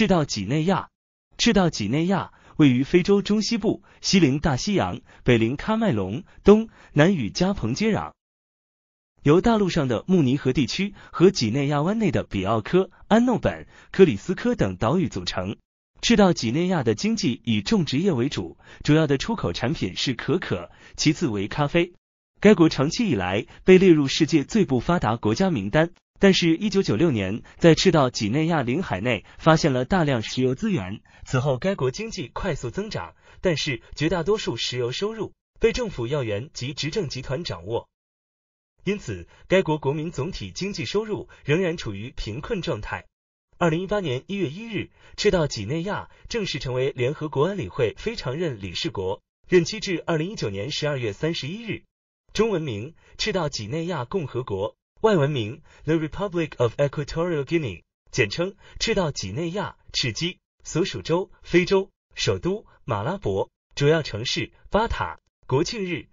赤道几内亚，赤道几内亚位于非洲中西部，西临大西洋，北临喀麦隆，东南与加蓬接壤。由大陆上的慕尼河地区和几内亚湾内的比奥科、安诺本、克里斯科等岛屿组成。赤道几内亚的经济以种植业为主，主要的出口产品是可可，其次为咖啡。该国长期以来被列入世界最不发达国家名单。但是，一九九六年，在赤道几内亚领海内发现了大量石油资源，此后该国经济快速增长。但是，绝大多数石油收入被政府要员及执政集团掌握，因此，该国国民总体经济收入仍然处于贫困状态。二零一八年一月一日，赤道几内亚正式成为联合国安理会非常任理事国，任期至二零一九年十二月三十一日。中文名：赤道几内亚共和国。外文名 The Republic of Equatorial Guinea，简称赤道几内亚，赤几，所属州非洲，首都马拉博，主要城市巴塔，国庆日。